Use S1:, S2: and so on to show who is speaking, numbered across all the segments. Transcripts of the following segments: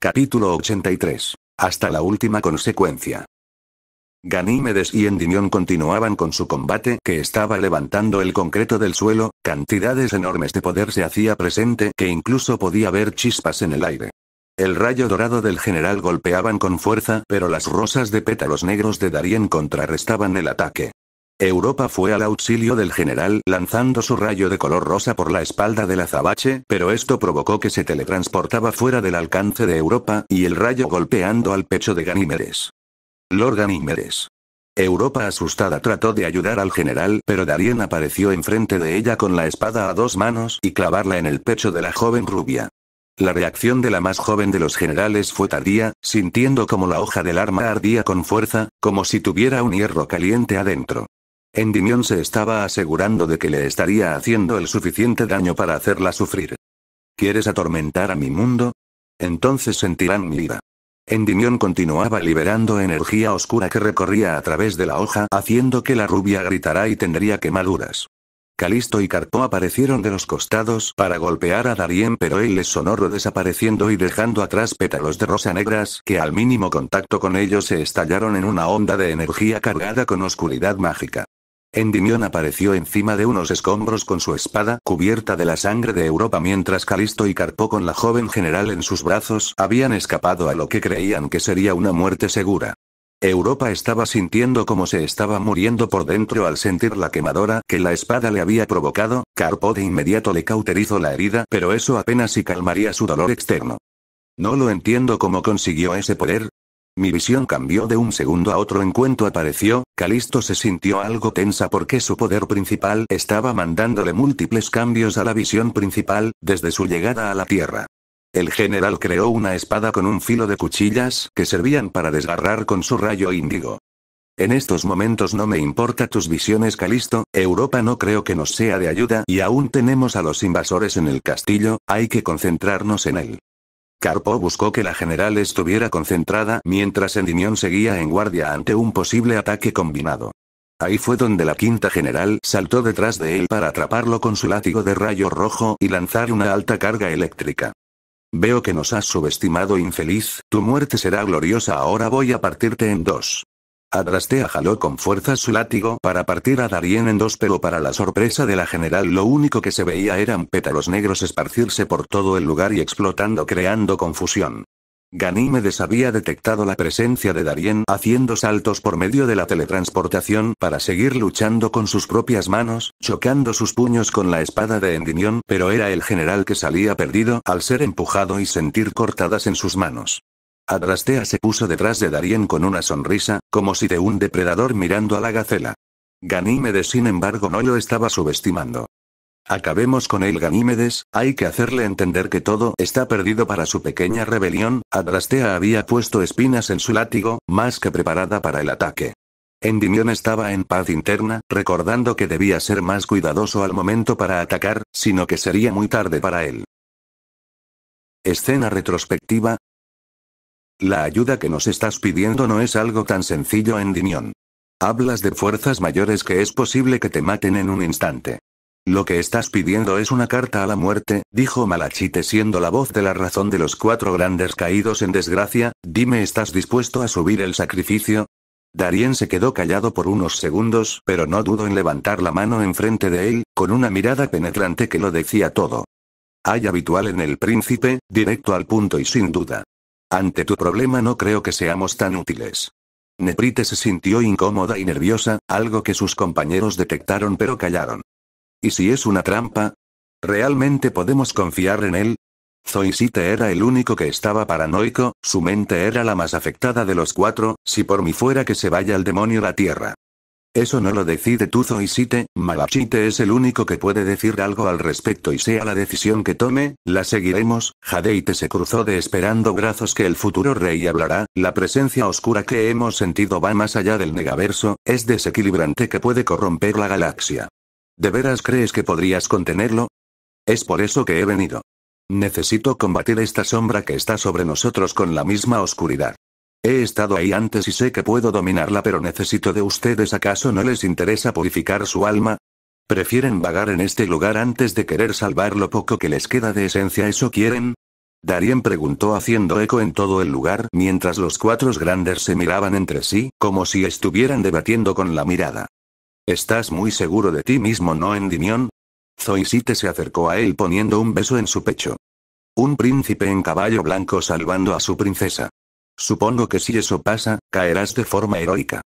S1: Capítulo 83. Hasta la última consecuencia. Ganímedes y Endimión continuaban con su combate que estaba levantando el concreto del suelo, cantidades enormes de poder se hacía presente que incluso podía ver chispas en el aire. El rayo dorado del general golpeaban con fuerza, pero las rosas de pétalos negros de Darien contrarrestaban el ataque. Europa fue al auxilio del general lanzando su rayo de color rosa por la espalda del azabache, pero esto provocó que se teletransportaba fuera del alcance de Europa y el rayo golpeando al pecho de Ganímedes. Lord Ganímedes. Europa asustada trató de ayudar al general, pero Darien apareció enfrente de ella con la espada a dos manos y clavarla en el pecho de la joven rubia. La reacción de la más joven de los generales fue tardía, sintiendo como la hoja del arma ardía con fuerza, como si tuviera un hierro caliente adentro. Endymion se estaba asegurando de que le estaría haciendo el suficiente daño para hacerla sufrir. ¿Quieres atormentar a mi mundo? Entonces sentirán mi ira. Endimión continuaba liberando energía oscura que recorría a través de la hoja haciendo que la rubia gritara y tendría quemaduras. Calisto y Carpó aparecieron de los costados para golpear a Darien pero él les sonoro desapareciendo y dejando atrás pétalos de rosa negras que al mínimo contacto con ellos se estallaron en una onda de energía cargada con oscuridad mágica. Endymion apareció encima de unos escombros con su espada cubierta de la sangre de Europa mientras Calisto y Carpo con la joven general en sus brazos habían escapado a lo que creían que sería una muerte segura. Europa estaba sintiendo como se estaba muriendo por dentro al sentir la quemadora que la espada le había provocado, Carpo de inmediato le cauterizó la herida, pero eso apenas si calmaría su dolor externo. No lo entiendo cómo consiguió ese poder. Mi visión cambió de un segundo a otro en cuanto apareció, Calisto se sintió algo tensa porque su poder principal estaba mandándole múltiples cambios a la visión principal, desde su llegada a la Tierra. El general creó una espada con un filo de cuchillas que servían para desgarrar con su rayo índigo. En estos momentos no me importa tus visiones Calisto, Europa no creo que nos sea de ayuda y aún tenemos a los invasores en el castillo, hay que concentrarnos en él. Carpo buscó que la general estuviera concentrada mientras Endymion seguía en guardia ante un posible ataque combinado. Ahí fue donde la quinta general saltó detrás de él para atraparlo con su látigo de rayo rojo y lanzar una alta carga eléctrica. Veo que nos has subestimado infeliz, tu muerte será gloriosa ahora voy a partirte en dos. Adrastea jaló con fuerza su látigo para partir a Darien en dos pero para la sorpresa de la general lo único que se veía eran pétalos negros esparcirse por todo el lugar y explotando creando confusión. Ganímedes había detectado la presencia de Darien haciendo saltos por medio de la teletransportación para seguir luchando con sus propias manos, chocando sus puños con la espada de Endinión, pero era el general que salía perdido al ser empujado y sentir cortadas en sus manos. Adrastea se puso detrás de Darien con una sonrisa, como si de un depredador mirando a la gacela. Ganímedes sin embargo no lo estaba subestimando. Acabemos con él Ganímedes, hay que hacerle entender que todo está perdido para su pequeña rebelión, Adrastea había puesto espinas en su látigo, más que preparada para el ataque. Endimión estaba en paz interna, recordando que debía ser más cuidadoso al momento para atacar, sino que sería muy tarde para él. Escena retrospectiva, la ayuda que nos estás pidiendo no es algo tan sencillo, Dinión. Hablas de fuerzas mayores que es posible que te maten en un instante. Lo que estás pidiendo es una carta a la muerte, dijo Malachite siendo la voz de la razón de los cuatro grandes caídos en desgracia, dime ¿estás dispuesto a subir el sacrificio? Darien se quedó callado por unos segundos, pero no dudó en levantar la mano enfrente de él, con una mirada penetrante que lo decía todo. Hay habitual en el príncipe, directo al punto y sin duda. Ante tu problema no creo que seamos tan útiles. Neprite se sintió incómoda y nerviosa, algo que sus compañeros detectaron pero callaron. ¿Y si es una trampa? ¿Realmente podemos confiar en él? Zoisite era el único que estaba paranoico, su mente era la más afectada de los cuatro, si por mí fuera que se vaya el demonio la tierra. Eso no lo decide Tuzo zoisite, Malachite es el único que puede decir algo al respecto y sea la decisión que tome, la seguiremos, Jadeite se cruzó de esperando brazos que el futuro rey hablará, la presencia oscura que hemos sentido va más allá del negaverso, es desequilibrante que puede corromper la galaxia. ¿De veras crees que podrías contenerlo? Es por eso que he venido. Necesito combatir esta sombra que está sobre nosotros con la misma oscuridad. He estado ahí antes y sé que puedo dominarla pero necesito de ustedes acaso no les interesa purificar su alma. Prefieren vagar en este lugar antes de querer salvar lo poco que les queda de esencia eso quieren. Darien preguntó haciendo eco en todo el lugar mientras los cuatro grandes se miraban entre sí, como si estuvieran debatiendo con la mirada. ¿Estás muy seguro de ti mismo no Endimión? Zoisite se acercó a él poniendo un beso en su pecho. Un príncipe en caballo blanco salvando a su princesa. Supongo que si eso pasa, caerás de forma heroica.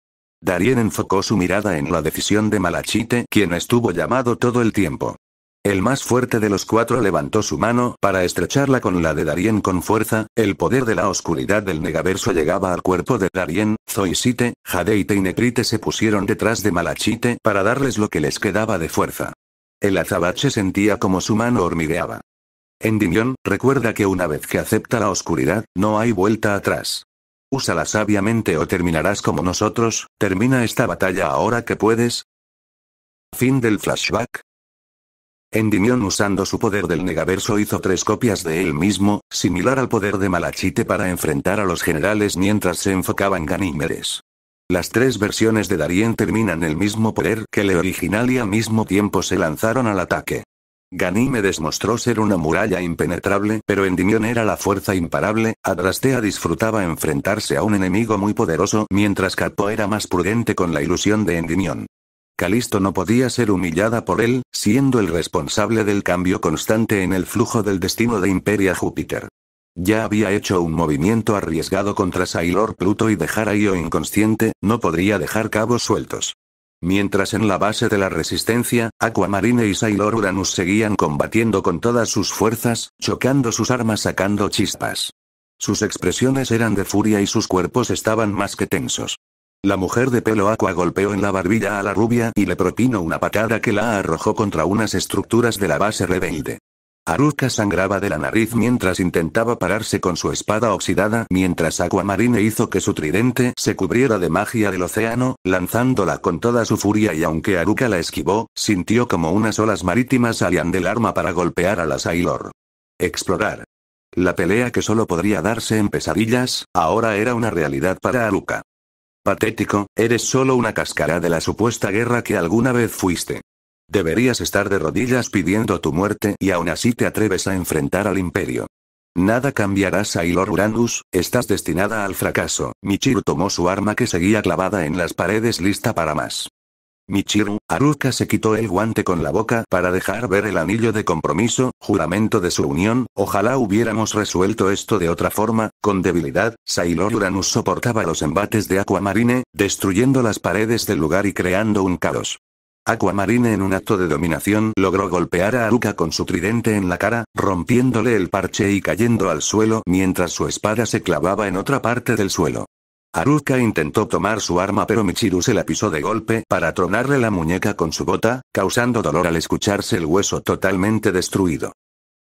S1: Darien enfocó su mirada en la decisión de Malachite, quien estuvo llamado todo el tiempo. El más fuerte de los cuatro levantó su mano para estrecharla con la de Darien con fuerza, el poder de la oscuridad del negaverso llegaba al cuerpo de Darien, Zoisite, Jadeite y Necrite se pusieron detrás de Malachite para darles lo que les quedaba de fuerza. El azabache sentía como su mano hormigueaba. Endymion, recuerda que una vez que acepta la oscuridad, no hay vuelta atrás. Úsala sabiamente o terminarás como nosotros, termina esta batalla ahora que puedes. Fin del flashback. Endymion usando su poder del negaverso hizo tres copias de él mismo, similar al poder de Malachite para enfrentar a los generales mientras se enfocaban Ganímedes. Las tres versiones de Darien terminan el mismo poder que el original y al mismo tiempo se lanzaron al ataque. Ganímedes mostró ser una muralla impenetrable, pero Endymion era la fuerza imparable, Adrastea disfrutaba enfrentarse a un enemigo muy poderoso, mientras Capo era más prudente con la ilusión de Endimión. Calisto no podía ser humillada por él, siendo el responsable del cambio constante en el flujo del destino de Imperia Júpiter. Ya había hecho un movimiento arriesgado contra Sailor Pluto y dejar a Io inconsciente, no podría dejar cabos sueltos. Mientras en la base de la resistencia, Aquamarine y Sailor Uranus seguían combatiendo con todas sus fuerzas, chocando sus armas sacando chispas. Sus expresiones eran de furia y sus cuerpos estaban más que tensos. La mujer de pelo aqua golpeó en la barbilla a la rubia y le propino una patada que la arrojó contra unas estructuras de la base rebelde. Aruka sangraba de la nariz mientras intentaba pararse con su espada oxidada mientras Aquamarine hizo que su tridente se cubriera de magia del océano, lanzándola con toda su furia y aunque Aruka la esquivó, sintió como unas olas marítimas salían del arma para golpear a la Sailor. Explorar. La pelea que solo podría darse en pesadillas, ahora era una realidad para Aruka. Patético, eres solo una cáscara de la supuesta guerra que alguna vez fuiste. Deberías estar de rodillas pidiendo tu muerte y aún así te atreves a enfrentar al imperio. Nada cambiará Sailor Uranus, estás destinada al fracaso. Michiru tomó su arma que seguía clavada en las paredes lista para más. Michiru, Aruka se quitó el guante con la boca para dejar ver el anillo de compromiso, juramento de su unión, ojalá hubiéramos resuelto esto de otra forma, con debilidad, Sailor Uranus soportaba los embates de Aquamarine, destruyendo las paredes del lugar y creando un caos. Aquamarine en un acto de dominación logró golpear a Aruka con su tridente en la cara, rompiéndole el parche y cayendo al suelo mientras su espada se clavaba en otra parte del suelo. Aruka intentó tomar su arma pero Michiru se la pisó de golpe para tronarle la muñeca con su bota, causando dolor al escucharse el hueso totalmente destruido.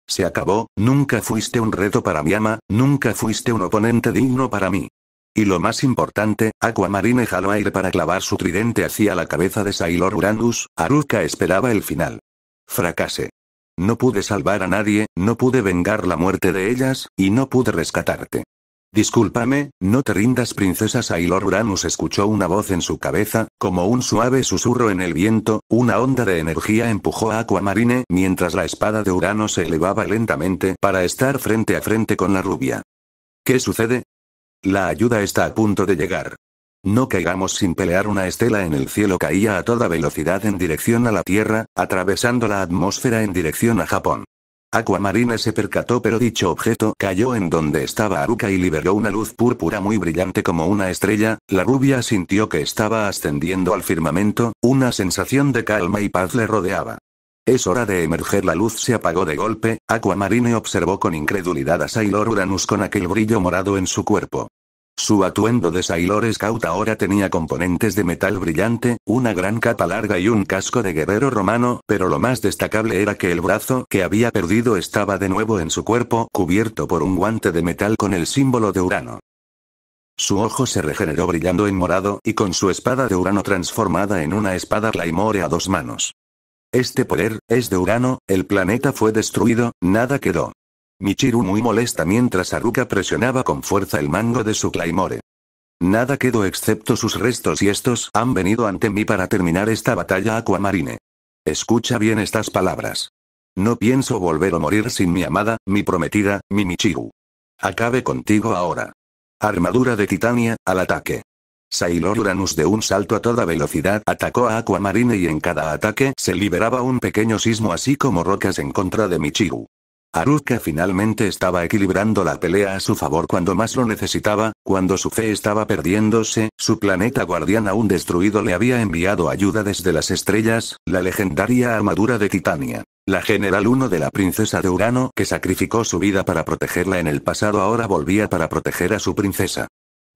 S1: Se acabó, nunca fuiste un reto para mi ama, nunca fuiste un oponente digno para mí. Y lo más importante, Aquamarine jaló aire para clavar su tridente hacia la cabeza de Sailor Uranus, Aruka esperaba el final. Fracase. No pude salvar a nadie, no pude vengar la muerte de ellas, y no pude rescatarte. Discúlpame, no te rindas princesa Sailor Uranus escuchó una voz en su cabeza, como un suave susurro en el viento, una onda de energía empujó a Aquamarine mientras la espada de Urano se elevaba lentamente para estar frente a frente con la rubia. ¿Qué sucede? La ayuda está a punto de llegar. No caigamos sin pelear una estela en el cielo caía a toda velocidad en dirección a la Tierra, atravesando la atmósfera en dirección a Japón. Aquamarine se percató pero dicho objeto cayó en donde estaba Aruka y liberó una luz púrpura muy brillante como una estrella, la rubia sintió que estaba ascendiendo al firmamento, una sensación de calma y paz le rodeaba. Es hora de emerger. La luz se apagó de golpe. Aquamarine observó con incredulidad a Sailor Uranus con aquel brillo morado en su cuerpo. Su atuendo de Sailor Scout ahora tenía componentes de metal brillante, una gran capa larga y un casco de guerrero romano, pero lo más destacable era que el brazo que había perdido estaba de nuevo en su cuerpo, cubierto por un guante de metal con el símbolo de Urano. Su ojo se regeneró brillando en morado, y con su espada de Urano transformada en una espada Claymore a dos manos. Este poder, es de Urano, el planeta fue destruido, nada quedó. Michiru muy molesta mientras Aruka presionaba con fuerza el mango de su Claymore. Nada quedó excepto sus restos y estos han venido ante mí para terminar esta batalla Aquamarine. Escucha bien estas palabras. No pienso volver o morir sin mi amada, mi prometida, mi Michiru. Acabe contigo ahora. Armadura de Titania, al ataque. Sailor Uranus de un salto a toda velocidad atacó a Aquamarine y en cada ataque se liberaba un pequeño sismo así como rocas en contra de Michiru. Haruka finalmente estaba equilibrando la pelea a su favor cuando más lo necesitaba, cuando su fe estaba perdiéndose, su planeta guardián aún destruido le había enviado ayuda desde las estrellas, la legendaria armadura de Titania. La General 1 de la princesa de Urano que sacrificó su vida para protegerla en el pasado ahora volvía para proteger a su princesa.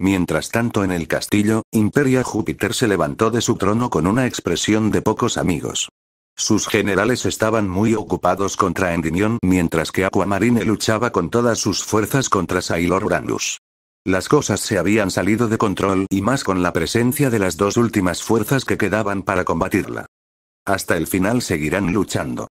S1: Mientras tanto en el castillo, Imperia Júpiter se levantó de su trono con una expresión de pocos amigos. Sus generales estaban muy ocupados contra Endymion mientras que Aquamarine luchaba con todas sus fuerzas contra Sailor Brandus. Las cosas se habían salido de control y más con la presencia de las dos últimas fuerzas que quedaban para combatirla. Hasta el final seguirán luchando.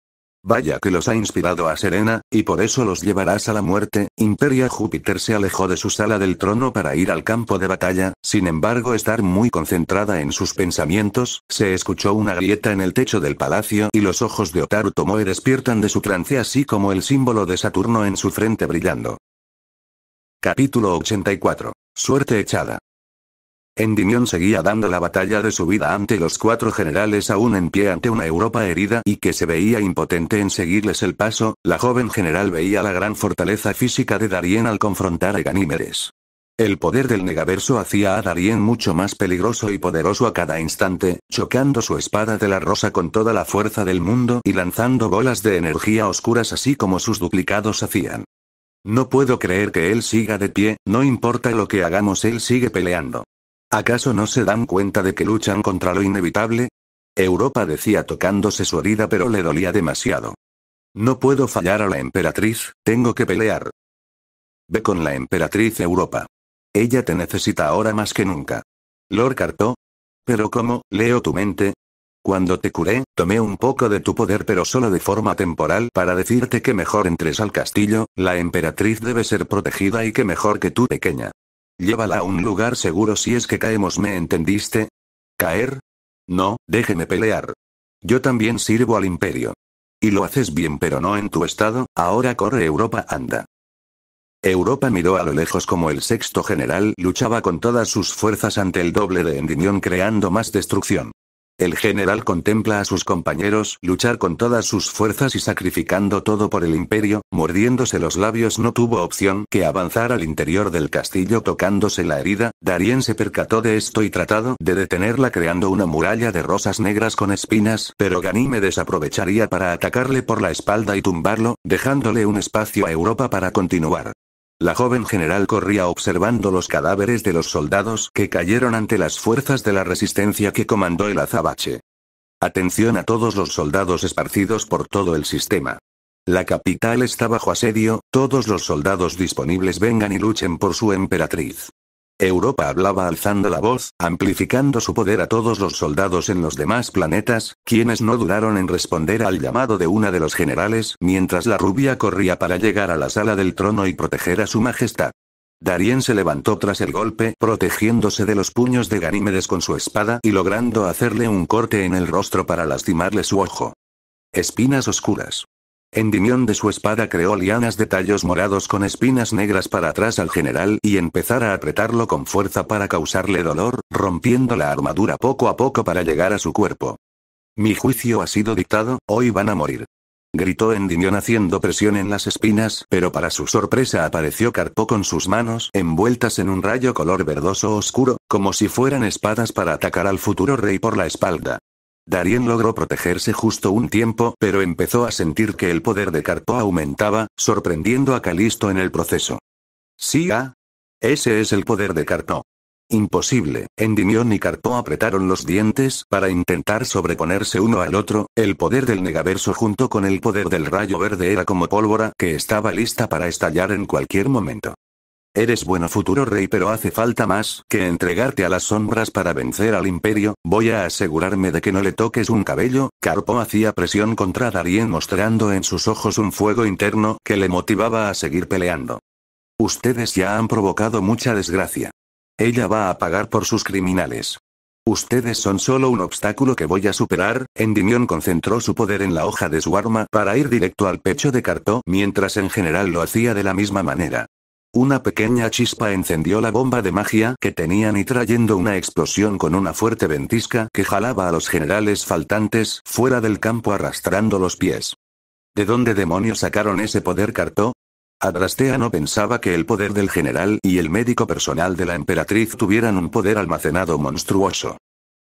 S1: Vaya que los ha inspirado a Serena, y por eso los llevarás a la muerte. Imperia Júpiter se alejó de su sala del trono para ir al campo de batalla, sin embargo estar muy concentrada en sus pensamientos, se escuchó una grieta en el techo del palacio y los ojos de Otaru Tomoe despiertan de su trance así como el símbolo de Saturno en su frente brillando. Capítulo 84. Suerte echada. Endymion seguía dando la batalla de su vida ante los cuatro generales aún en pie ante una Europa herida y que se veía impotente en seguirles el paso, la joven general veía la gran fortaleza física de Darien al confrontar a Ganímedes. El poder del negaverso hacía a Darien mucho más peligroso y poderoso a cada instante, chocando su espada de la rosa con toda la fuerza del mundo y lanzando bolas de energía oscuras así como sus duplicados hacían. No puedo creer que él siga de pie, no importa lo que hagamos, él sigue peleando. ¿Acaso no se dan cuenta de que luchan contra lo inevitable? Europa decía tocándose su herida pero le dolía demasiado. No puedo fallar a la emperatriz, tengo que pelear. Ve con la emperatriz Europa. Ella te necesita ahora más que nunca. Lord carto Pero ¿cómo? Leo tu mente. Cuando te curé, tomé un poco de tu poder pero solo de forma temporal para decirte que mejor entres al castillo, la emperatriz debe ser protegida y que mejor que tú pequeña. Llévala a un lugar seguro si es que caemos, ¿me entendiste? ¿Caer? No, déjeme pelear. Yo también sirvo al imperio. Y lo haces bien pero no en tu estado, ahora corre Europa, anda. Europa miró a lo lejos como el sexto general luchaba con todas sus fuerzas ante el doble de Endimión creando más destrucción. El general contempla a sus compañeros luchar con todas sus fuerzas y sacrificando todo por el imperio, mordiéndose los labios no tuvo opción que avanzar al interior del castillo tocándose la herida, Darien se percató de esto y tratado de detenerla creando una muralla de rosas negras con espinas, pero ganime desaprovecharía para atacarle por la espalda y tumbarlo, dejándole un espacio a Europa para continuar. La joven general corría observando los cadáveres de los soldados que cayeron ante las fuerzas de la resistencia que comandó el azabache. Atención a todos los soldados esparcidos por todo el sistema. La capital está bajo asedio, todos los soldados disponibles vengan y luchen por su emperatriz. Europa hablaba alzando la voz, amplificando su poder a todos los soldados en los demás planetas, quienes no dudaron en responder al llamado de una de los generales mientras la rubia corría para llegar a la sala del trono y proteger a su majestad. Darien se levantó tras el golpe, protegiéndose de los puños de Ganímedes con su espada y logrando hacerle un corte en el rostro para lastimarle su ojo. Espinas oscuras. Endimión de su espada creó lianas de tallos morados con espinas negras para atrás al general y empezar a apretarlo con fuerza para causarle dolor, rompiendo la armadura poco a poco para llegar a su cuerpo. Mi juicio ha sido dictado, hoy van a morir. Gritó Endinión haciendo presión en las espinas, pero para su sorpresa apareció Carpo con sus manos envueltas en un rayo color verdoso oscuro, como si fueran espadas para atacar al futuro rey por la espalda. Darien logró protegerse justo un tiempo pero empezó a sentir que el poder de Carpo aumentaba, sorprendiendo a Calisto en el proceso. ¿Sí? Ah? Ese es el poder de Carpo. Imposible, Endimión y Carpo apretaron los dientes para intentar sobreponerse uno al otro, el poder del negaverso junto con el poder del rayo verde era como pólvora que estaba lista para estallar en cualquier momento. Eres bueno futuro rey pero hace falta más que entregarte a las sombras para vencer al imperio, voy a asegurarme de que no le toques un cabello, Carpo hacía presión contra Darien mostrando en sus ojos un fuego interno que le motivaba a seguir peleando. Ustedes ya han provocado mucha desgracia. Ella va a pagar por sus criminales. Ustedes son solo un obstáculo que voy a superar. Endimión concentró su poder en la hoja de su arma para ir directo al pecho de Carpo mientras en general lo hacía de la misma manera. Una pequeña chispa encendió la bomba de magia que tenían y trayendo una explosión con una fuerte ventisca que jalaba a los generales faltantes fuera del campo arrastrando los pies. ¿De dónde demonios sacaron ese poder cartó? Adrastea no pensaba que el poder del general y el médico personal de la emperatriz tuvieran un poder almacenado monstruoso.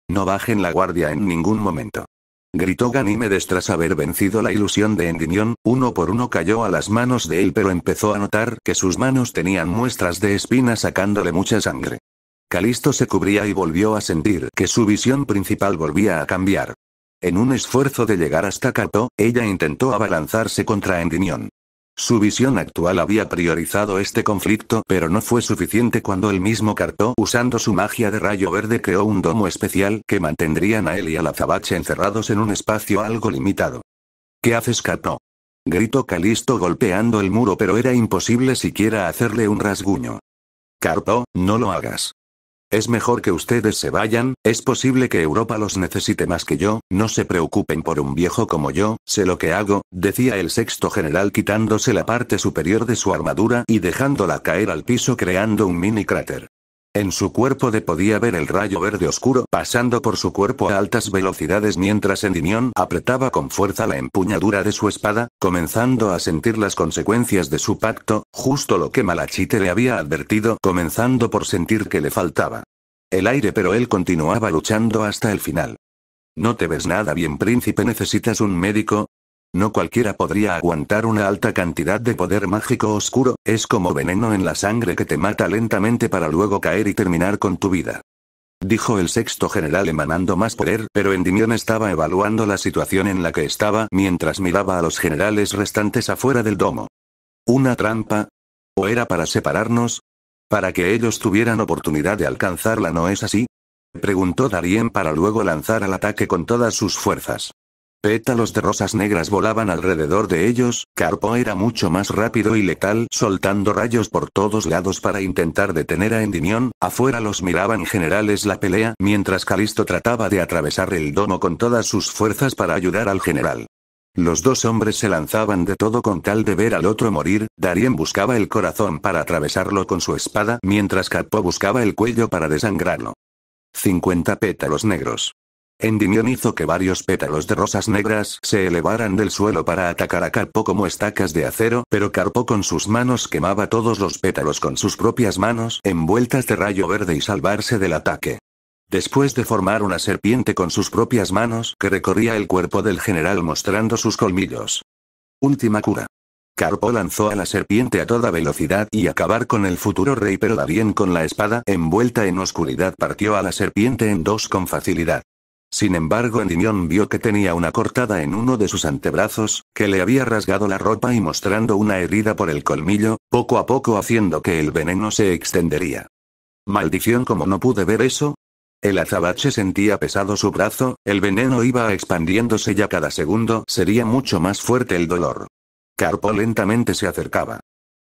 S1: No bajen la guardia en ningún momento. Gritó Ganymedes tras haber vencido la ilusión de Endimión, uno por uno cayó a las manos de él pero empezó a notar que sus manos tenían muestras de espina sacándole mucha sangre. Calisto se cubría y volvió a sentir que su visión principal volvía a cambiar. En un esfuerzo de llegar hasta Kato, ella intentó abalanzarse contra Endimión. Su visión actual había priorizado este conflicto pero no fue suficiente cuando el mismo Cartó usando su magia de rayo verde creó un domo especial que mantendrían a él y a la Zabache encerrados en un espacio algo limitado. ¿Qué haces Carto? Gritó Calisto golpeando el muro pero era imposible siquiera hacerle un rasguño. Carto, no lo hagas. Es mejor que ustedes se vayan, es posible que Europa los necesite más que yo, no se preocupen por un viejo como yo, sé lo que hago, decía el sexto general quitándose la parte superior de su armadura y dejándola caer al piso creando un mini cráter. En su cuerpo de podía ver el rayo verde oscuro pasando por su cuerpo a altas velocidades mientras Endinión apretaba con fuerza la empuñadura de su espada, comenzando a sentir las consecuencias de su pacto, justo lo que Malachite le había advertido, comenzando por sentir que le faltaba el aire pero él continuaba luchando hasta el final. No te ves nada bien príncipe necesitas un médico, no cualquiera podría aguantar una alta cantidad de poder mágico oscuro, es como veneno en la sangre que te mata lentamente para luego caer y terminar con tu vida. Dijo el sexto general emanando más poder, pero Endymion estaba evaluando la situación en la que estaba mientras miraba a los generales restantes afuera del domo. ¿Una trampa? ¿O era para separarnos? ¿Para que ellos tuvieran oportunidad de alcanzarla no es así? Preguntó Darien para luego lanzar al ataque con todas sus fuerzas. Pétalos de rosas negras volaban alrededor de ellos, Carpo era mucho más rápido y letal soltando rayos por todos lados para intentar detener a Endimión, afuera los miraban generales la pelea mientras Calisto trataba de atravesar el domo con todas sus fuerzas para ayudar al general. Los dos hombres se lanzaban de todo con tal de ver al otro morir, Darien buscaba el corazón para atravesarlo con su espada mientras Carpo buscaba el cuello para desangrarlo. 50 pétalos negros. Endymion hizo que varios pétalos de rosas negras se elevaran del suelo para atacar a Carpo como estacas de acero, pero Carpo con sus manos quemaba todos los pétalos con sus propias manos envueltas de rayo verde y salvarse del ataque. Después de formar una serpiente con sus propias manos que recorría el cuerpo del general mostrando sus colmillos. Última cura. Carpo lanzó a la serpiente a toda velocidad y acabar con el futuro rey pero bien con la espada envuelta en oscuridad partió a la serpiente en dos con facilidad. Sin embargo, Endymion vio que tenía una cortada en uno de sus antebrazos, que le había rasgado la ropa y mostrando una herida por el colmillo, poco a poco haciendo que el veneno se extendería. Maldición, como no pude ver eso. El azabache sentía pesado su brazo, el veneno iba expandiéndose ya cada segundo sería mucho más fuerte el dolor. Carpo lentamente se acercaba.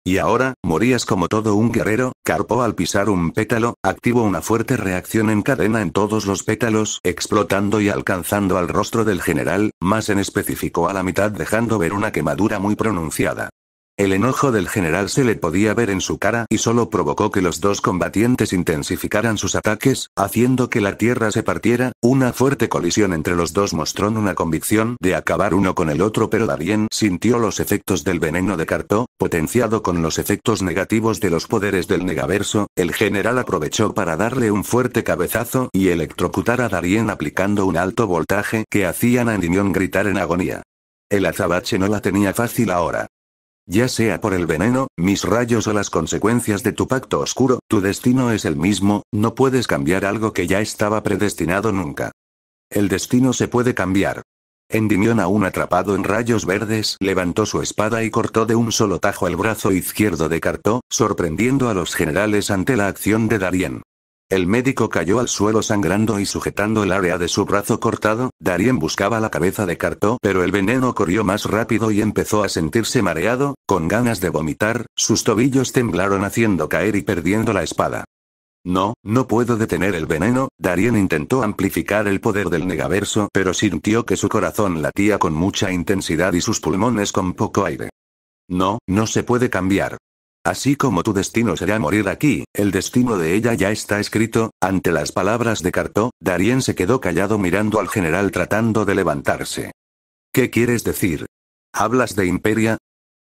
S1: Y ahora, morías como todo un guerrero, carpó al pisar un pétalo, activó una fuerte reacción en cadena en todos los pétalos, explotando y alcanzando al rostro del general, más en específico a la mitad dejando ver una quemadura muy pronunciada. El enojo del general se le podía ver en su cara y solo provocó que los dos combatientes intensificaran sus ataques, haciendo que la tierra se partiera, una fuerte colisión entre los dos mostró una convicción de acabar uno con el otro pero Darien sintió los efectos del veneno de Cartó, potenciado con los efectos negativos de los poderes del negaverso, el general aprovechó para darle un fuerte cabezazo y electrocutar a Darien aplicando un alto voltaje que hacían a Endymion gritar en agonía. El azabache no la tenía fácil ahora. Ya sea por el veneno, mis rayos o las consecuencias de tu pacto oscuro, tu destino es el mismo, no puedes cambiar algo que ya estaba predestinado nunca. El destino se puede cambiar. Endimión aún atrapado en rayos verdes levantó su espada y cortó de un solo tajo el brazo izquierdo de Carto, sorprendiendo a los generales ante la acción de Darien. El médico cayó al suelo sangrando y sujetando el área de su brazo cortado, Darien buscaba la cabeza de Cartó pero el veneno corrió más rápido y empezó a sentirse mareado, con ganas de vomitar, sus tobillos temblaron haciendo caer y perdiendo la espada. No, no puedo detener el veneno, Darien intentó amplificar el poder del negaverso pero sintió que su corazón latía con mucha intensidad y sus pulmones con poco aire. No, no se puede cambiar. Así como tu destino será morir aquí, el destino de ella ya está escrito. Ante las palabras de Carto, Darien se quedó callado mirando al general tratando de levantarse. ¿Qué quieres decir? ¿Hablas de Imperia?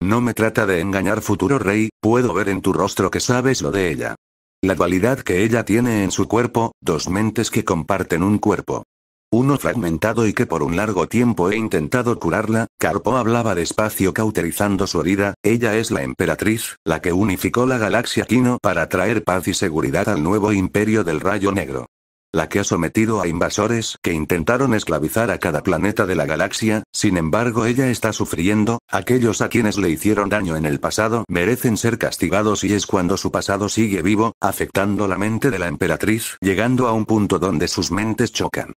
S1: No me trata de engañar futuro rey, puedo ver en tu rostro que sabes lo de ella. La dualidad que ella tiene en su cuerpo, dos mentes que comparten un cuerpo uno fragmentado y que por un largo tiempo he intentado curarla, Carpo hablaba despacio cauterizando su herida, ella es la emperatriz, la que unificó la galaxia Kino para traer paz y seguridad al nuevo imperio del rayo negro. La que ha sometido a invasores que intentaron esclavizar a cada planeta de la galaxia, sin embargo ella está sufriendo, aquellos a quienes le hicieron daño en el pasado merecen ser castigados y es cuando su pasado sigue vivo, afectando la mente de la emperatriz, llegando a un punto donde sus mentes chocan.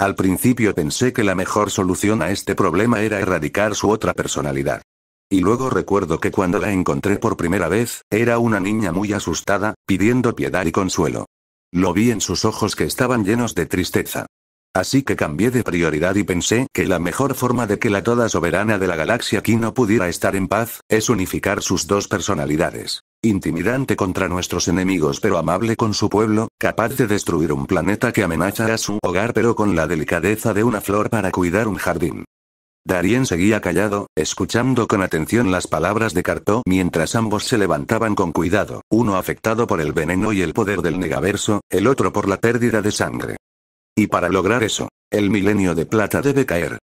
S1: Al principio pensé que la mejor solución a este problema era erradicar su otra personalidad. Y luego recuerdo que cuando la encontré por primera vez, era una niña muy asustada, pidiendo piedad y consuelo. Lo vi en sus ojos que estaban llenos de tristeza. Así que cambié de prioridad y pensé que la mejor forma de que la toda soberana de la galaxia aquí no pudiera estar en paz, es unificar sus dos personalidades. Intimidante contra nuestros enemigos pero amable con su pueblo, capaz de destruir un planeta que amenaza a su hogar pero con la delicadeza de una flor para cuidar un jardín. Darien seguía callado, escuchando con atención las palabras de Cartó mientras ambos se levantaban con cuidado, uno afectado por el veneno y el poder del negaverso, el otro por la pérdida de sangre. Y para lograr eso, el milenio de plata debe caer,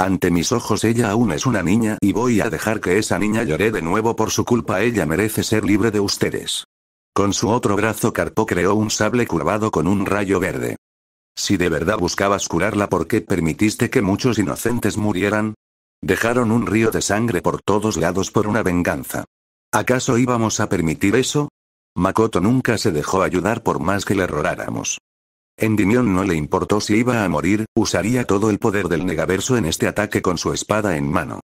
S1: ante mis ojos ella aún es una niña y voy a dejar que esa niña llore de nuevo por su culpa. Ella merece ser libre de ustedes. Con su otro brazo Carpo creó un sable curvado con un rayo verde. Si de verdad buscabas curarla, ¿por qué permitiste que muchos inocentes murieran? Dejaron un río de sangre por todos lados por una venganza. ¿Acaso íbamos a permitir eso? Makoto nunca se dejó ayudar por más que le erroráramos. Endymion no le importó si iba a morir, usaría todo el poder del negaverso en este ataque con su espada en mano.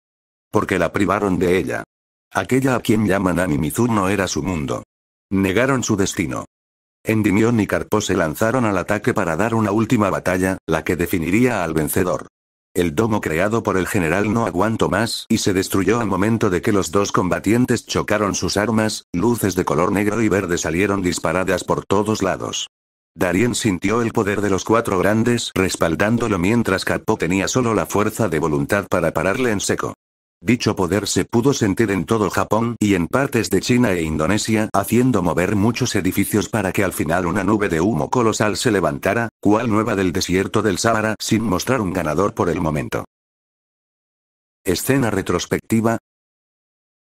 S1: Porque la privaron de ella. Aquella a quien llaman Animizu no era su mundo. Negaron su destino. Endymion y Carpo se lanzaron al ataque para dar una última batalla, la que definiría al vencedor. El domo creado por el general no aguantó más y se destruyó al momento de que los dos combatientes chocaron sus armas, luces de color negro y verde salieron disparadas por todos lados. Darien sintió el poder de los cuatro grandes respaldándolo mientras Capo tenía solo la fuerza de voluntad para pararle en seco. Dicho poder se pudo sentir en todo Japón y en partes de China e Indonesia, haciendo mover muchos edificios para que al final una nube de humo colosal se levantara, cual nueva del desierto del Sahara, sin mostrar un ganador por el momento. Escena retrospectiva,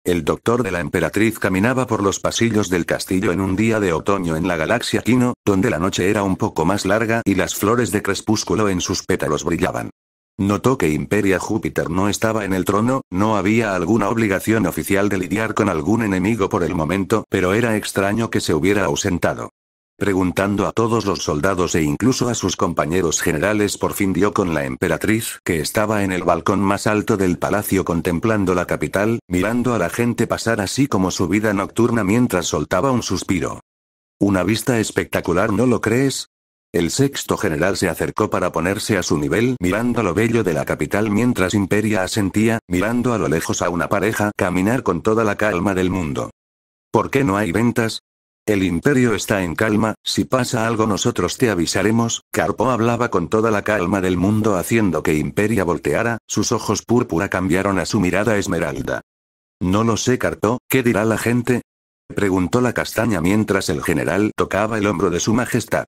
S1: el doctor de la emperatriz caminaba por los pasillos del castillo en un día de otoño en la galaxia Kino, donde la noche era un poco más larga y las flores de crepúsculo en sus pétalos brillaban. Notó que Imperia Júpiter no estaba en el trono, no había alguna obligación oficial de lidiar con algún enemigo por el momento, pero era extraño que se hubiera ausentado. Preguntando a todos los soldados e incluso a sus compañeros generales por fin dio con la emperatriz que estaba en el balcón más alto del palacio contemplando la capital, mirando a la gente pasar así como su vida nocturna mientras soltaba un suspiro. Una vista espectacular, ¿no lo crees? El sexto general se acercó para ponerse a su nivel, mirando lo bello de la capital mientras Imperia asentía, mirando a lo lejos a una pareja caminar con toda la calma del mundo. ¿Por qué no hay ventas? El imperio está en calma, si pasa algo nosotros te avisaremos, Carpo hablaba con toda la calma del mundo haciendo que Imperia volteara, sus ojos púrpura cambiaron a su mirada esmeralda. No lo sé Carpo, ¿qué dirá la gente? Preguntó la castaña mientras el general tocaba el hombro de su majestad.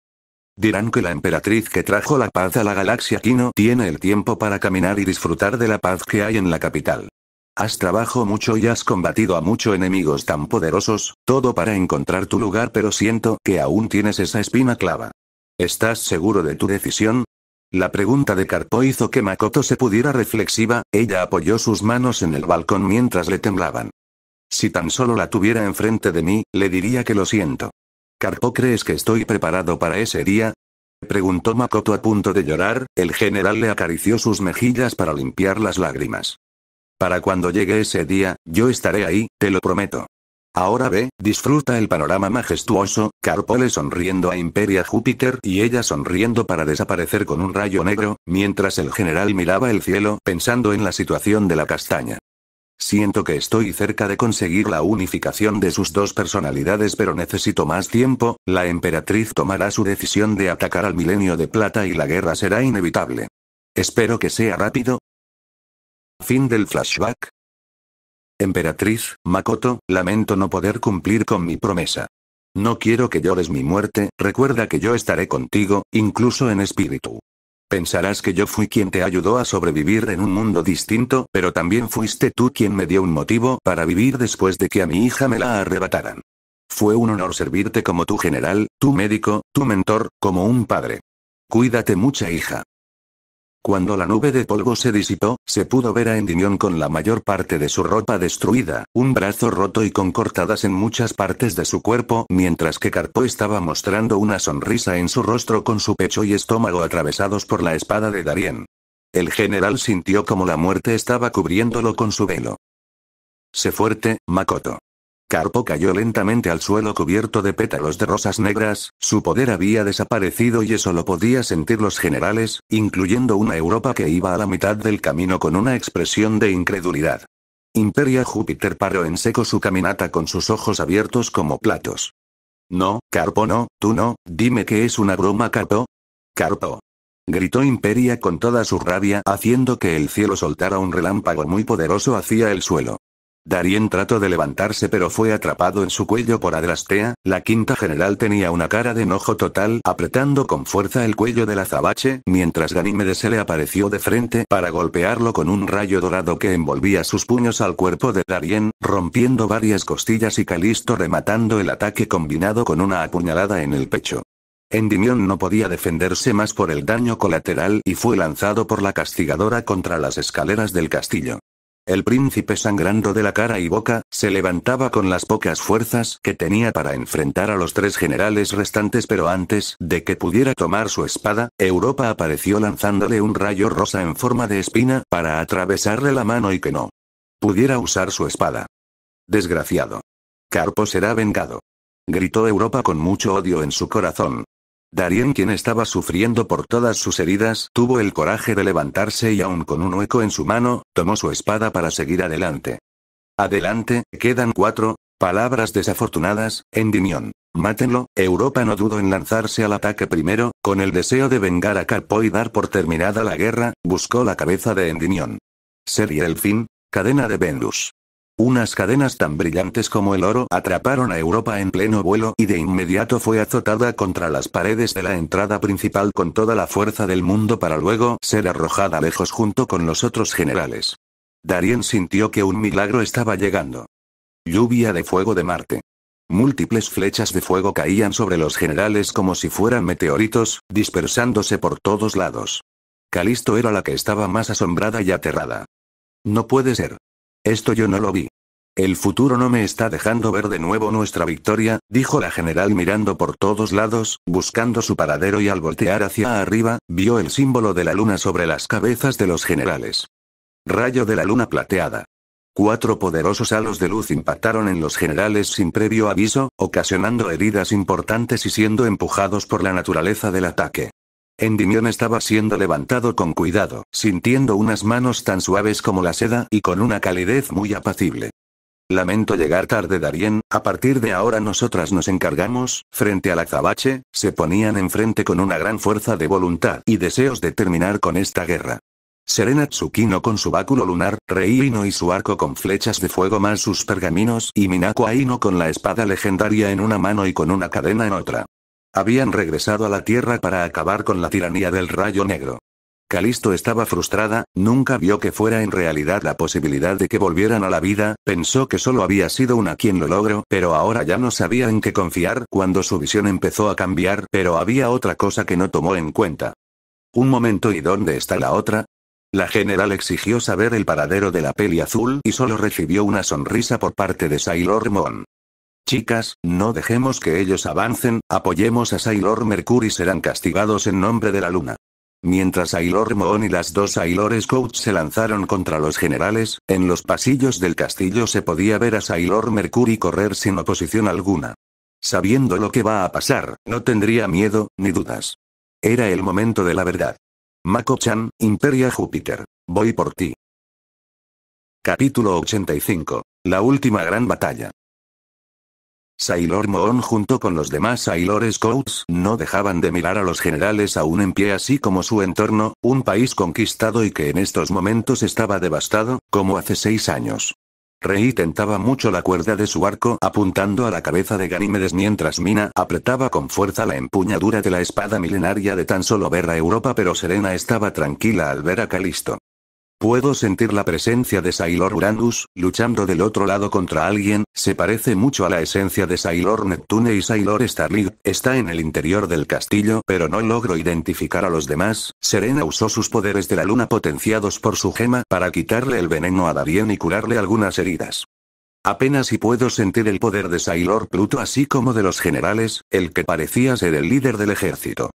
S1: Dirán que la emperatriz que trajo la paz a la galaxia Kino tiene el tiempo para caminar y disfrutar de la paz que hay en la capital. Has trabajado mucho y has combatido a muchos enemigos tan poderosos, todo para encontrar tu lugar pero siento que aún tienes esa espina clava. ¿Estás seguro de tu decisión? La pregunta de Carpo hizo que Makoto se pudiera reflexiva, ella apoyó sus manos en el balcón mientras le temblaban. Si tan solo la tuviera enfrente de mí, le diría que lo siento. Carpo, ¿crees que estoy preparado para ese día? Preguntó Makoto a punto de llorar, el general le acarició sus mejillas para limpiar las lágrimas. Para cuando llegue ese día, yo estaré ahí, te lo prometo. Ahora ve, disfruta el panorama majestuoso, Carpole sonriendo a Imperia Júpiter y ella sonriendo para desaparecer con un rayo negro, mientras el general miraba el cielo pensando en la situación de la castaña. Siento que estoy cerca de conseguir la unificación de sus dos personalidades pero necesito más tiempo, la emperatriz tomará su decisión de atacar al milenio de plata y la guerra será inevitable. Espero que sea rápido, Fin del flashback. Emperatriz, Makoto, lamento no poder cumplir con mi promesa. No quiero que llores mi muerte, recuerda que yo estaré contigo, incluso en espíritu. Pensarás que yo fui quien te ayudó a sobrevivir en un mundo distinto, pero también fuiste tú quien me dio un motivo para vivir después de que a mi hija me la arrebataran. Fue un honor servirte como tu general, tu médico, tu mentor, como un padre. Cuídate mucha hija. Cuando la nube de polvo se disipó, se pudo ver a Endymion con la mayor parte de su ropa destruida, un brazo roto y con cortadas en muchas partes de su cuerpo, mientras que Carpo estaba mostrando una sonrisa en su rostro con su pecho y estómago atravesados por la espada de Darien. El general sintió como la muerte estaba cubriéndolo con su velo. Se fuerte, Makoto. Carpo cayó lentamente al suelo cubierto de pétalos de rosas negras, su poder había desaparecido y eso lo podía sentir los generales, incluyendo una Europa que iba a la mitad del camino con una expresión de incredulidad. Imperia Júpiter paró en seco su caminata con sus ojos abiertos como platos. No, Carpo no, tú no, dime que es una broma Carpo. Carpo. Gritó Imperia con toda su rabia haciendo que el cielo soltara un relámpago muy poderoso hacia el suelo. Darien trató de levantarse pero fue atrapado en su cuello por Adrastea, la quinta general tenía una cara de enojo total apretando con fuerza el cuello del azabache, mientras Ganímedes se le apareció de frente para golpearlo con un rayo dorado que envolvía sus puños al cuerpo de Darien, rompiendo varias costillas y Calisto rematando el ataque combinado con una apuñalada en el pecho. Endimión no podía defenderse más por el daño colateral y fue lanzado por la castigadora contra las escaleras del castillo. El príncipe sangrando de la cara y boca, se levantaba con las pocas fuerzas que tenía para enfrentar a los tres generales restantes pero antes de que pudiera tomar su espada, Europa apareció lanzándole un rayo rosa en forma de espina para atravesarle la mano y que no pudiera usar su espada. Desgraciado. Carpo será vengado. Gritó Europa con mucho odio en su corazón. Darien, quien estaba sufriendo por todas sus heridas, tuvo el coraje de levantarse y aún con un hueco en su mano, tomó su espada para seguir adelante. Adelante, quedan cuatro, palabras desafortunadas, Endimión. Mátenlo, Europa no dudó en lanzarse al ataque primero, con el deseo de vengar a Carpo y dar por terminada la guerra, buscó la cabeza de Endimión. Sería el fin, cadena de Venus. Unas cadenas tan brillantes como el oro atraparon a Europa en pleno vuelo y de inmediato fue azotada contra las paredes de la entrada principal con toda la fuerza del mundo para luego ser arrojada lejos junto con los otros generales. Darien sintió que un milagro estaba llegando. Lluvia de fuego de Marte. Múltiples flechas de fuego caían sobre los generales como si fueran meteoritos, dispersándose por todos lados. Calisto era la que estaba más asombrada y aterrada. No puede ser, esto yo no lo vi. El futuro no me está dejando ver de nuevo nuestra victoria, dijo la general mirando por todos lados, buscando su paradero y al voltear hacia arriba, vio el símbolo de la luna sobre las cabezas de los generales. Rayo de la luna plateada. Cuatro poderosos halos de luz impactaron en los generales sin previo aviso, ocasionando heridas importantes y siendo empujados por la naturaleza del ataque. Endimión estaba siendo levantado con cuidado, sintiendo unas manos tan suaves como la seda y con una calidez muy apacible. Lamento llegar tarde, Darien, a partir de ahora nosotras nos encargamos, frente al azabache, se ponían enfrente con una gran fuerza de voluntad y deseos de terminar con esta guerra. Serena Tsukino con su báculo lunar, Rei y su arco con flechas de fuego más sus pergaminos y Minako Aino con la espada legendaria en una mano y con una cadena en otra. Habían regresado a la Tierra para acabar con la tiranía del rayo negro. Calisto estaba frustrada, nunca vio que fuera en realidad la posibilidad de que volvieran a la vida, pensó que solo había sido una quien lo logró, pero ahora ya no sabía en qué confiar cuando su visión empezó a cambiar, pero había otra cosa que no tomó en cuenta. Un momento y dónde está la otra, la general exigió saber el paradero de la peli azul y solo recibió una sonrisa por parte de Sailor Moon. Chicas, no dejemos que ellos avancen, apoyemos a Sailor Mercury serán castigados en nombre de la luna. Mientras Sailor Moon y las dos Sailor Scouts se lanzaron contra los generales, en los pasillos del castillo se podía ver a Sailor Mercury correr sin oposición alguna. Sabiendo lo que va a pasar, no tendría miedo, ni dudas. Era el momento de la verdad. Mako-chan, Imperia Júpiter. Voy por ti. Capítulo 85. La última gran batalla. Sailor Moon junto con los demás Sailor Scouts no dejaban de mirar a los generales aún en pie así como su entorno, un país conquistado y que en estos momentos estaba devastado, como hace seis años. Rey tentaba mucho la cuerda de su arco apuntando a la cabeza de Ganímedes mientras Mina apretaba con fuerza la empuñadura de la espada milenaria de tan solo ver a Europa pero Serena estaba tranquila al ver a Calisto. Puedo sentir la presencia de Sailor Uranus, luchando del otro lado contra alguien, se parece mucho a la esencia de Sailor Neptune y Sailor Starling, está en el interior del castillo pero no logro identificar a los demás, Serena usó sus poderes de la luna potenciados por su gema para quitarle el veneno a Darien y curarle algunas heridas. Apenas y puedo sentir el poder de Sailor Pluto así como de los generales, el que parecía ser el líder del ejército.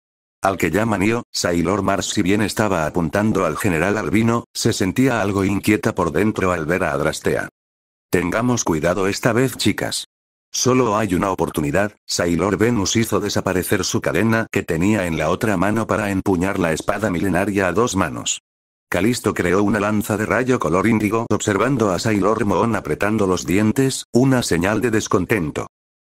S1: Al que llaman Io, Sailor Mars si bien estaba apuntando al general Albino, se sentía algo inquieta por dentro al ver a Adrastea. Tengamos cuidado esta vez chicas. Solo hay una oportunidad, Sailor Venus hizo desaparecer su cadena que tenía en la otra mano para empuñar la espada milenaria a dos manos. Calisto creó una lanza de rayo color índigo observando a Sailor Moon apretando los dientes, una señal de descontento.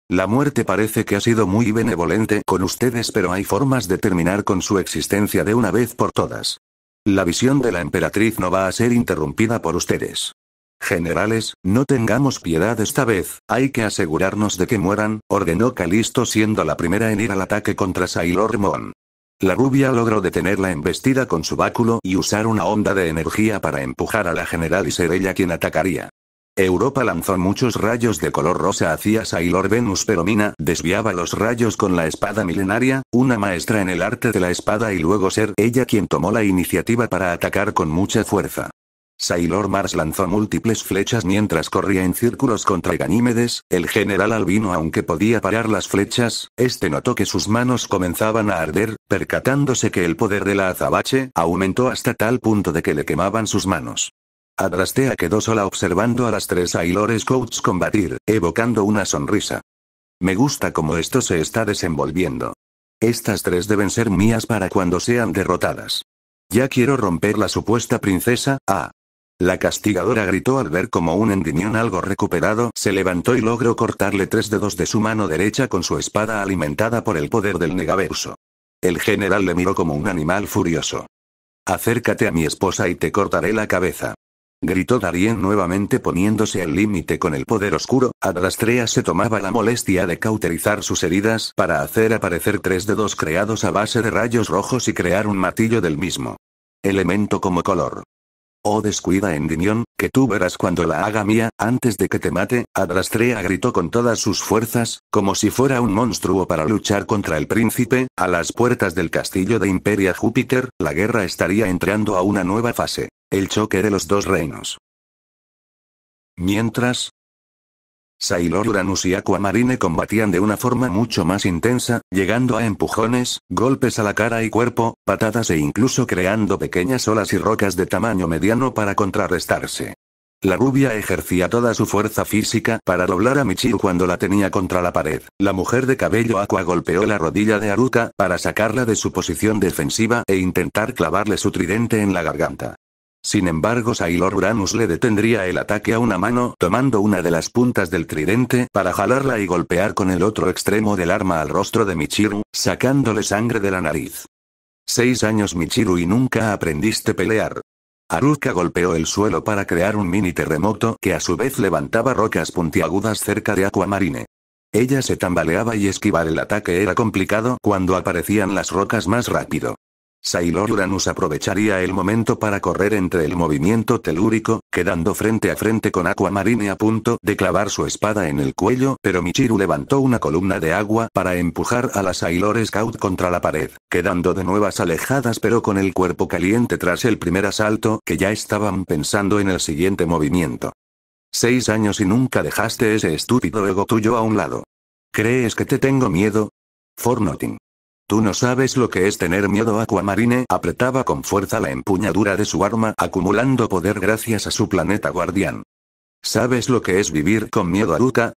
S1: La muerte parece que ha sido muy benevolente con ustedes pero hay formas de terminar con su existencia de una vez por todas. La visión de la emperatriz no va a ser interrumpida por ustedes. Generales, no tengamos piedad esta vez, hay que asegurarnos de que mueran, ordenó Calisto siendo la primera en ir al ataque contra Sailor Moon. La rubia logró detenerla embestida con su báculo y usar una onda de energía para empujar a la general y ser ella quien atacaría. Europa lanzó muchos rayos de color rosa hacia Sailor Venus pero Mina desviaba los rayos con la espada milenaria, una maestra en el arte de la espada y luego ser ella quien tomó la iniciativa para atacar con mucha fuerza. Sailor Mars lanzó múltiples flechas mientras corría en círculos contra Ganímedes, el general albino aunque podía parar las flechas, este notó que sus manos comenzaban a arder, percatándose que el poder de la azabache aumentó hasta tal punto de que le quemaban sus manos. Adrastea quedó sola observando a las tres Aylor Scouts combatir, evocando una sonrisa. Me gusta cómo esto se está desenvolviendo. Estas tres deben ser mías para cuando sean derrotadas. Ya quiero romper la supuesta princesa, ah. La castigadora gritó al ver como un endimión algo recuperado se levantó y logró cortarle tres dedos de su mano derecha con su espada alimentada por el poder del negaverso. El general le miró como un animal furioso. Acércate a mi esposa y te cortaré la cabeza gritó Darien nuevamente poniéndose al límite con el poder oscuro, Adrastrea se tomaba la molestia de cauterizar sus heridas para hacer aparecer tres dedos creados a base de rayos rojos y crear un matillo del mismo. Elemento como color. Oh descuida Endimión, que tú verás cuando la haga mía, antes de que te mate, Adrastrea gritó con todas sus fuerzas, como si fuera un monstruo para luchar contra el príncipe, a las puertas del castillo de Imperia Júpiter, la guerra estaría entrando a una nueva fase. El choque de los dos reinos. Mientras, Sailor Uranus y Aquamarine combatían de una forma mucho más intensa, llegando a empujones, golpes a la cara y cuerpo, patadas e incluso creando pequeñas olas y rocas de tamaño mediano para contrarrestarse. La rubia ejercía toda su fuerza física para doblar a Michiru cuando la tenía contra la pared. La mujer de cabello aqua golpeó la rodilla de Aruka para sacarla de su posición defensiva e intentar clavarle su tridente en la garganta. Sin embargo, Sailor Uranus le detendría el ataque a una mano, tomando una de las puntas del tridente para jalarla y golpear con el otro extremo del arma al rostro de Michiru, sacándole sangre de la nariz. Seis años Michiru y nunca aprendiste pelear. Haruka golpeó el suelo para crear un mini terremoto que a su vez levantaba rocas puntiagudas cerca de Aquamarine. Ella se tambaleaba y esquivar el ataque era complicado cuando aparecían las rocas más rápido. Sailor Uranus aprovecharía el momento para correr entre el movimiento telúrico, quedando frente a frente con Aquamarine a punto de clavar su espada en el cuello, pero Michiru levantó una columna de agua para empujar a la Sailor Scout contra la pared, quedando de nuevas alejadas pero con el cuerpo caliente tras el primer asalto que ya estaban pensando en el siguiente movimiento. Seis años y nunca dejaste ese estúpido ego tuyo a un lado. ¿Crees que te tengo miedo? For Tú no sabes lo que es tener miedo. Aquamarine apretaba con fuerza la empuñadura de su arma, acumulando poder gracias a su planeta guardián. ¿Sabes lo que es vivir con miedo, Aruka?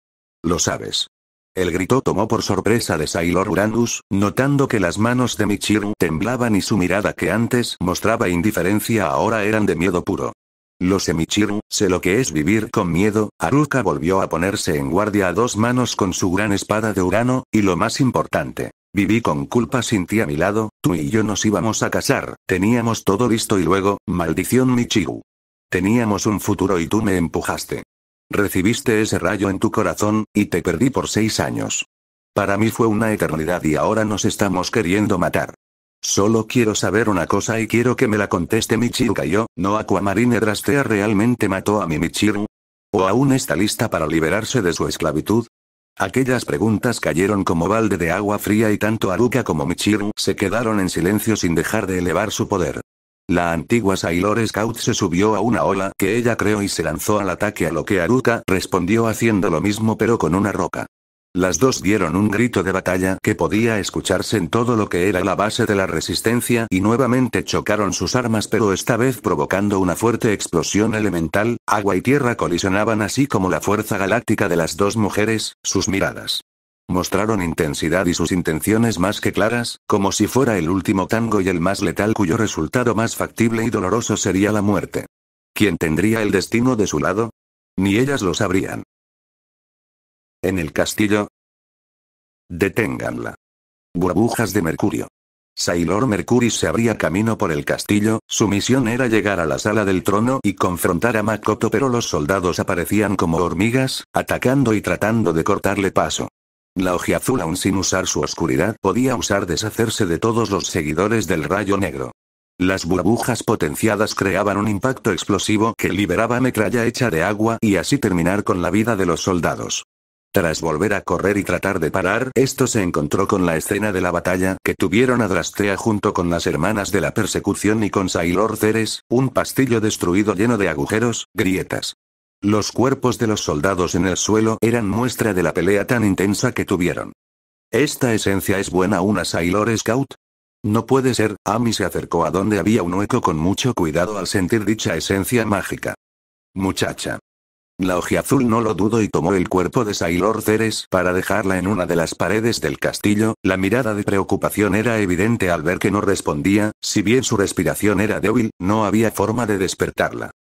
S1: Lo sabes. El grito tomó por sorpresa de Sailor Uranus, notando que las manos de Michiru temblaban y su mirada que antes mostraba indiferencia ahora eran de miedo puro. Lo sé Michiru, sé lo que es vivir con miedo, Aruka volvió a ponerse en guardia a dos manos con su gran espada de Urano, y lo más importante. Viví con culpa sin ti a mi lado, tú y yo nos íbamos a casar, teníamos todo listo y luego, maldición Michiru. Teníamos un futuro y tú me empujaste. Recibiste ese rayo en tu corazón, y te perdí por seis años. Para mí fue una eternidad y ahora nos estamos queriendo matar. Solo quiero saber una cosa y quiero que me la conteste Michiru Yo, ¿no Aquamarine Drastea realmente mató a mi Michiru? ¿O aún está lista para liberarse de su esclavitud? Aquellas preguntas cayeron como balde de agua fría y tanto Aruka como Michiru se quedaron en silencio sin dejar de elevar su poder. La antigua Sailor Scout se subió a una ola que ella creó y se lanzó al ataque a lo que Aruka respondió haciendo lo mismo pero con una roca. Las dos dieron un grito de batalla que podía escucharse en todo lo que era la base de la resistencia y nuevamente chocaron sus armas pero esta vez provocando una fuerte explosión elemental, agua y tierra colisionaban así como la fuerza galáctica de las dos mujeres, sus miradas. Mostraron intensidad y sus intenciones más que claras, como si fuera el último tango y el más letal cuyo resultado más factible y doloroso sería la muerte. ¿Quién tendría el destino de su lado? Ni ellas lo sabrían. En el castillo. Deténganla. Burbujas de mercurio. Sailor Mercury se abría camino por el castillo, su misión era llegar a la sala del trono y confrontar a Makoto pero los soldados aparecían como hormigas, atacando y tratando de cortarle paso. La azul aún sin usar su oscuridad podía usar deshacerse de todos los seguidores del rayo negro. Las burbujas potenciadas creaban un impacto explosivo que liberaba metralla hecha de agua y así terminar con la vida de los soldados. Tras volver a correr y tratar de parar, esto se encontró con la escena de la batalla que tuvieron a Drastea junto con las hermanas de la persecución y con Sailor Ceres, un pastillo destruido lleno de agujeros, grietas. Los cuerpos de los soldados en el suelo eran muestra de la pelea tan intensa que tuvieron. ¿Esta esencia es buena una Sailor Scout? No puede ser, Amy se acercó a donde había un hueco con mucho cuidado al sentir dicha esencia mágica. Muchacha. La azul no lo dudo y tomó el cuerpo de Sailor Ceres para dejarla en una de las paredes del castillo, la mirada de preocupación era evidente al ver que no respondía, si bien su respiración era débil, no había forma de despertarla.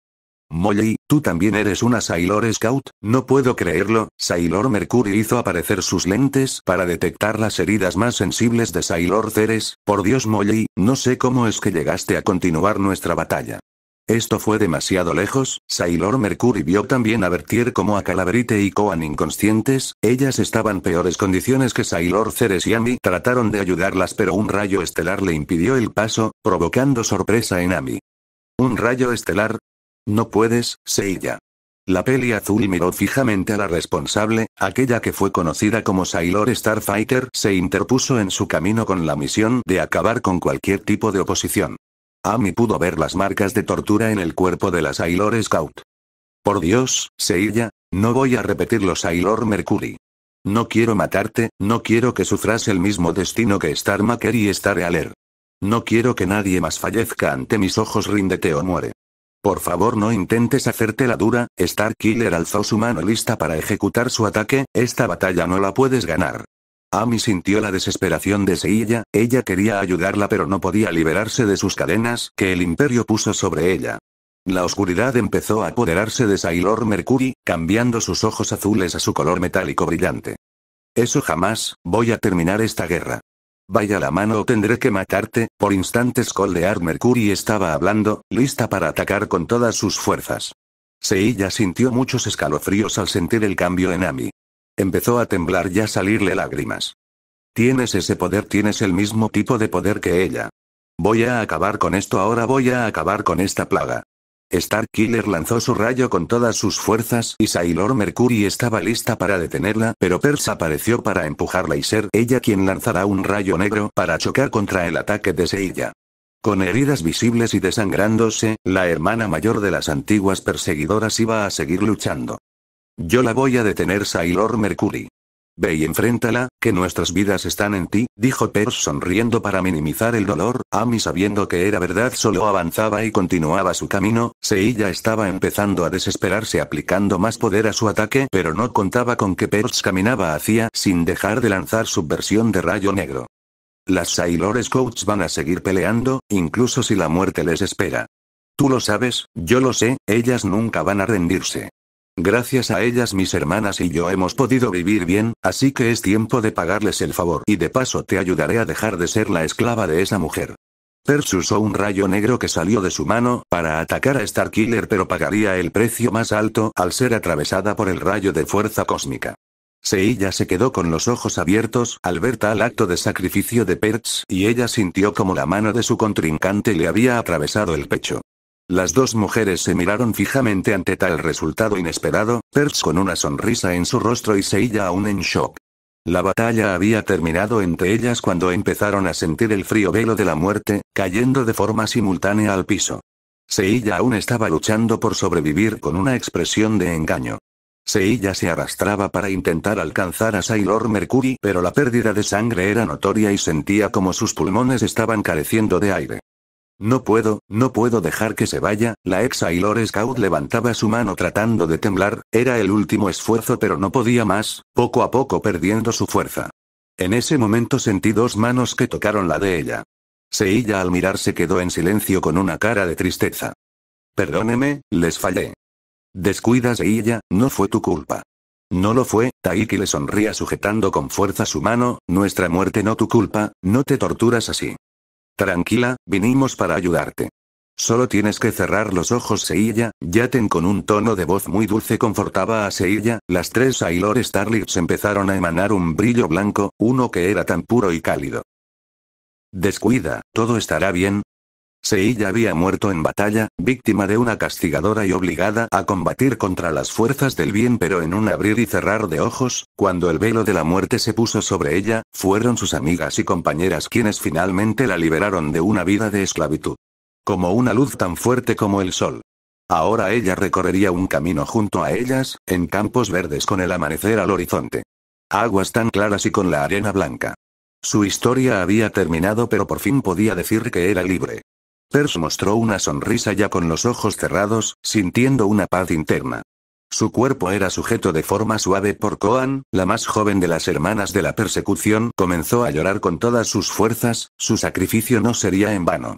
S1: Molly, tú también eres una Sailor Scout, no puedo creerlo, Sailor Mercury hizo aparecer sus lentes para detectar las heridas más sensibles de Sailor Ceres, por Dios Molly, no sé cómo es que llegaste a continuar nuestra batalla. Esto fue demasiado lejos, Sailor Mercury vio también a Vertier como a Calabrite y Koan inconscientes, ellas estaban peores condiciones que Sailor Ceres y Ami trataron de ayudarlas pero un rayo estelar le impidió el paso, provocando sorpresa en Ami. ¿Un rayo estelar? No puedes, Seiya. La peli azul miró fijamente a la responsable, aquella que fue conocida como Sailor Starfighter se interpuso en su camino con la misión de acabar con cualquier tipo de oposición. Amy pudo ver las marcas de tortura en el cuerpo de la Sailor Scout. Por Dios, Seiya, no voy a repetir los Sailor Mercury. No quiero matarte, no quiero que sufras el mismo destino que Star Maker y Star Alert. No quiero que nadie más fallezca ante mis ojos, ríndete o muere. Por favor no intentes hacerte la dura, Star Killer alzó su mano lista para ejecutar su ataque, esta batalla no la puedes ganar. Ami sintió la desesperación de Seiya, ella quería ayudarla pero no podía liberarse de sus cadenas que el imperio puso sobre ella. La oscuridad empezó a apoderarse de Sailor Mercury, cambiando sus ojos azules a su color metálico brillante. Eso jamás, voy a terminar esta guerra. Vaya la mano o tendré que matarte, por instantes Coldear Mercury estaba hablando, lista para atacar con todas sus fuerzas. Seiya sintió muchos escalofríos al sentir el cambio en Ami. Empezó a temblar y a salirle lágrimas. Tienes ese poder, tienes el mismo tipo de poder que ella. Voy a acabar con esto ahora, voy a acabar con esta plaga. Starkiller lanzó su rayo con todas sus fuerzas y Sailor Mercury estaba lista para detenerla, pero Persa apareció para empujarla y ser ella quien lanzará un rayo negro para chocar contra el ataque de Seilla. Con heridas visibles y desangrándose, la hermana mayor de las antiguas perseguidoras iba a seguir luchando. Yo la voy a detener, Sailor Mercury. Ve y enfréntala, que nuestras vidas están en ti, dijo Pears sonriendo para minimizar el dolor, Amy sabiendo que era verdad solo avanzaba y continuaba su camino, Seiya estaba empezando a desesperarse aplicando más poder a su ataque pero no contaba con que Pers caminaba hacia sin dejar de lanzar su versión de rayo negro. Las Sailor Scouts van a seguir peleando, incluso si la muerte les espera. Tú lo sabes, yo lo sé, ellas nunca van a rendirse. Gracias a ellas mis hermanas y yo hemos podido vivir bien, así que es tiempo de pagarles el favor y de paso te ayudaré a dejar de ser la esclava de esa mujer. Perch usó un rayo negro que salió de su mano para atacar a Starkiller pero pagaría el precio más alto al ser atravesada por el rayo de fuerza cósmica. Seiya se quedó con los ojos abiertos al ver tal acto de sacrificio de Perch y ella sintió como la mano de su contrincante le había atravesado el pecho. Las dos mujeres se miraron fijamente ante tal resultado inesperado, Perks con una sonrisa en su rostro y Seilla aún en shock. La batalla había terminado entre ellas cuando empezaron a sentir el frío velo de la muerte, cayendo de forma simultánea al piso. Seilla aún estaba luchando por sobrevivir con una expresión de engaño. Seilla se arrastraba para intentar alcanzar a Sailor Mercury, pero la pérdida de sangre era notoria y sentía como sus pulmones estaban careciendo de aire. No puedo, no puedo dejar que se vaya, la ex Ailor Scout levantaba su mano tratando de temblar, era el último esfuerzo pero no podía más, poco a poco perdiendo su fuerza. En ese momento sentí dos manos que tocaron la de ella. Seilla al mirar se quedó en silencio con una cara de tristeza. Perdóneme, les fallé. Descuida Seilla, no fue tu culpa. No lo fue, Taiki le sonría sujetando con fuerza su mano, nuestra muerte no tu culpa, no te torturas así. Tranquila, vinimos para ayudarte. Solo tienes que cerrar los ojos, Seilla. Yaten con un tono de voz muy dulce confortaba a Seilla. Las tres aylor Starlings empezaron a emanar un brillo blanco, uno que era tan puro y cálido. Descuida, todo estará bien, ella había muerto en batalla, víctima de una castigadora y obligada a combatir contra las fuerzas del bien pero en un abrir y cerrar de ojos, cuando el velo de la muerte se puso sobre ella, fueron sus amigas y compañeras quienes finalmente la liberaron de una vida de esclavitud. Como una luz tan fuerte como el sol. Ahora ella recorrería un camino junto a ellas, en campos verdes con el amanecer al horizonte. Aguas tan claras y con la arena blanca. Su historia había terminado pero por fin podía decir que era libre. Pers mostró una sonrisa ya con los ojos cerrados, sintiendo una paz interna. Su cuerpo era sujeto de forma suave por Koan, la más joven de las hermanas de la persecución, comenzó a llorar con todas sus fuerzas, su sacrificio no sería en vano.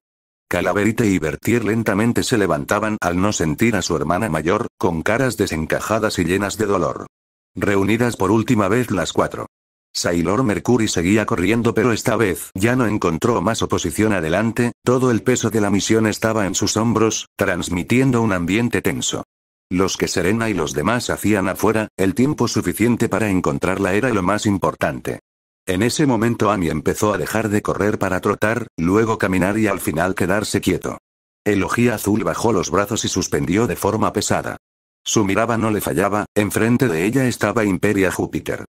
S1: Calaverite y Vertier lentamente se levantaban al no sentir a su hermana mayor, con caras desencajadas y llenas de dolor. Reunidas por última vez las cuatro. Sailor Mercury seguía corriendo pero esta vez ya no encontró más oposición adelante, todo el peso de la misión estaba en sus hombros, transmitiendo un ambiente tenso. Los que Serena y los demás hacían afuera, el tiempo suficiente para encontrarla era lo más importante. En ese momento Amy empezó a dejar de correr para trotar, luego caminar y al final quedarse quieto. El azul bajó los brazos y suspendió de forma pesada. Su mirada no le fallaba, enfrente de ella estaba Imperia Júpiter.